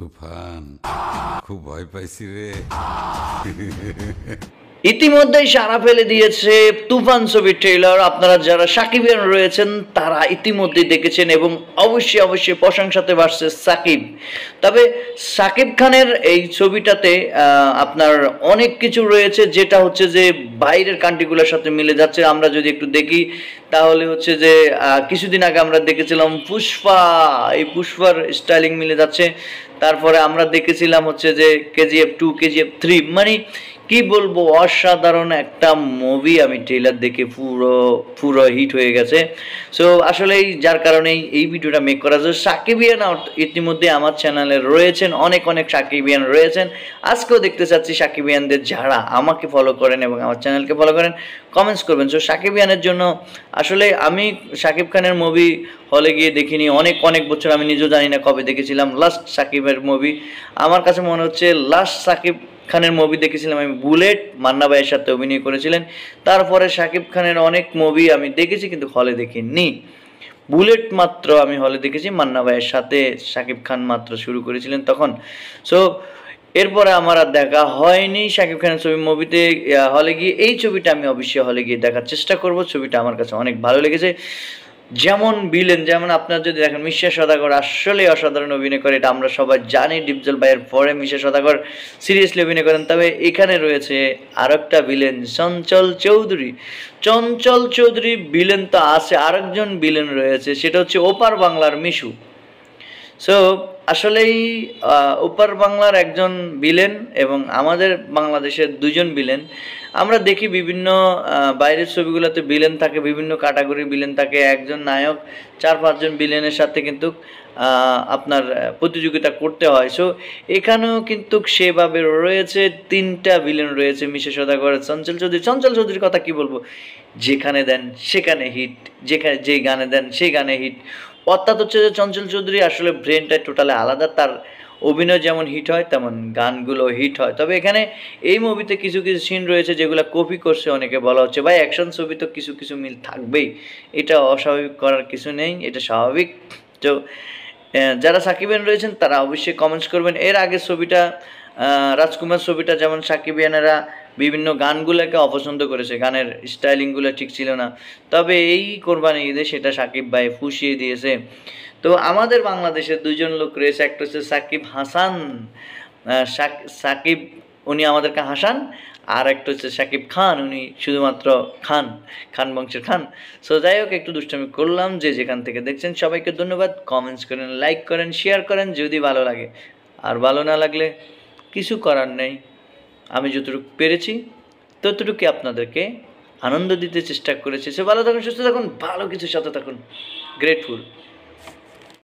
তুফান খুব ভয় পাইছি রে ইতিমধ্যেই সারা ফেলে দিয়েছে তুফান ছবির ট্রেলার আপনারা যারা সাকিব রয়েছেন তারা ইতিমধ্যেই দেখেছেন এবং অবশ্যই অবশ্যই প্রশংসাতে বাড়ছে সাকিব তবে সাকিব খানের এই ছবিটাতে আপনার অনেক কিছু রয়েছে যেটা হচ্ছে যে বাইরের কান্ট্রিগুলোর সাথে মিলে যাচ্ছে আমরা যদি একটু দেখি তাহলে হচ্ছে যে কিছুদিন আগে আমরা দেখেছিলাম পুষ্পা এই পুষ্পার স্টাইলিং মিলে যাচ্ছে তারপরে আমরা দেখেছিলাম হচ্ছে যে কেজিএফ টু কেজিএফ থ্রি মানে কি বলবো অসাধারণ একটা মুভি আমি ট্রেলার দেখে পুরো পুরো হিট হয়ে গেছে সো আসলে যার কারণে এই ভিডিওটা মেক করা যায় সাকিবিয়ান ইতিমধ্যে আমার চ্যানেলে রয়েছেন অনেক অনেক সাকিবিয়ান রয়েছেন আজকেও দেখতে চাচ্ছি সাকিবিয়ানদের যারা আমাকে ফলো করেন এবং আমার চ্যানেলকে ফলো করেন কমেন্টস করবেন সো সাকিবিয়ানের জন্য আসলে আমি সাকিব খানের মুভি হলে গিয়ে দেখিনি অনেক অনেক বছর আমি নিজেও জানি না কবে দেখেছিলাম লাস্ট সাকিবের মুভি আমার কাছে মনে হচ্ছে লাস্ট সাকিব খানের মুভি দেখেছিলাম আমি বুলেট মান্না ভাইয়ের সাথে অভিনয় করেছিলেন তারপরে শাকিব খানের অনেক মুভি আমি দেখেছি কিন্তু হলে দেখিনি বুলেট মাত্র আমি হলে দেখেছি মান্না ভাইয়ের সাথে শাকিব খান মাত্র শুরু করেছিলেন তখন সো এরপরে আমার আর দেখা হয়নি শাকিব খানের ছবি মুভিতে হলে গিয়ে এই ছবিটা আমি অবশ্যই হলে গিয়ে দেখার চেষ্টা করব ছবিটা আমার কাছে অনেক ভালো লেগেছে যেমন বিলেন যেমন আপনার যদি দেখেন মিশা সদাগর আসলে অসাধারণ অভিনয় করে এটা আমরা সবাই জানি ডিপজল ভাইয়ের পরে মিশা সদাগর সিরিয়াসলি অভিনয় করেন তবে এখানে রয়েছে আর একটা বিলেন চঞ্চল চৌধুরী চঞ্চল চৌধুরী বিলেন তো আছে আরেকজন বিলেন রয়েছে সেটা হচ্ছে ওপার বাংলার মিশু সো আসলেই উপার বাংলার একজন বিলেন এবং আমাদের বাংলাদেশের দুজন বিলেন আমরা দেখি বিভিন্ন বাইরের ছবিগুলোতে বিলেন থাকে বিভিন্ন ক্যাটাগরি বিলেন থাকে একজন নায়ক চার পাঁচজন বিলেনের সাথে কিন্তু আপনার প্রতিযোগিতা করতে হয় সো এখানেও কিন্তু সেভাবে রয়েছে তিনটা বিলেন রয়েছে মিশে সদাগরের চঞ্চল চৌধুরী চঞ্চল চৌধুরীর কথা কি বলবো যেখানে দেন সেখানে হিট যেখানে যেই গানে দেন সেই গানে হিট অর্থাৎ হচ্ছে যে চঞ্চল চৌধুরী আসলে ব্রেনটা টোটালি আলাদা তার অভিনয় যেমন হিট হয় তেমন গানগুলো হিট হয় তবে এখানে এই মুভিতে কিছু কিছু সিন রয়েছে যেগুলো কপি করছে অনেকে বলা হচ্ছে ভাই অ্যাকশন ছবি তো কিছু কিছু মিল থাকবেই এটা অস্বাভাবিক করার কিছু নেই এটা স্বাভাবিক তো যারা সাকিবেন রয়েছেন তারা অবশ্যই কমেন্টস করবেন এর আগে ছবিটা রাজকুমার ছবিটা যেমন সাকিবিয়ানেরা বিভিন্ন গানগুলোকে অপছন্দ করেছে গানের স্টাইলিংগুলো ঠিক ছিল না তবে এই কোরবানি ঈদে সেটা সাকিব ভাই ফুসিয়ে দিয়েছে তো আমাদের বাংলাদেশের দুজন লোক রয়েছে একটা হচ্ছে সাকিব হাসান সাকিব উনি আমাদেরকে হাসান আর একটা হচ্ছে সাকিব খান উনি শুধুমাত্র খান খান বংশের খান সো যাই হোক একটু দুষ্টামি করলাম যে যেখান থেকে দেখছেন সবাইকে ধন্যবাদ কমেন্টস করেন লাইক করেন শেয়ার করেন যদি ভালো লাগে আর ভালো না লাগলে কিছু করার নেই আমি যতটুকু পেরেছি ততটুকু আপনাদেরকে আনন্দ দিতে চেষ্টা করেছি সে ভালো থাকুন সুস্থ থাকুন ভালো কিছুর সাথে থাকুন গ্রেটফুল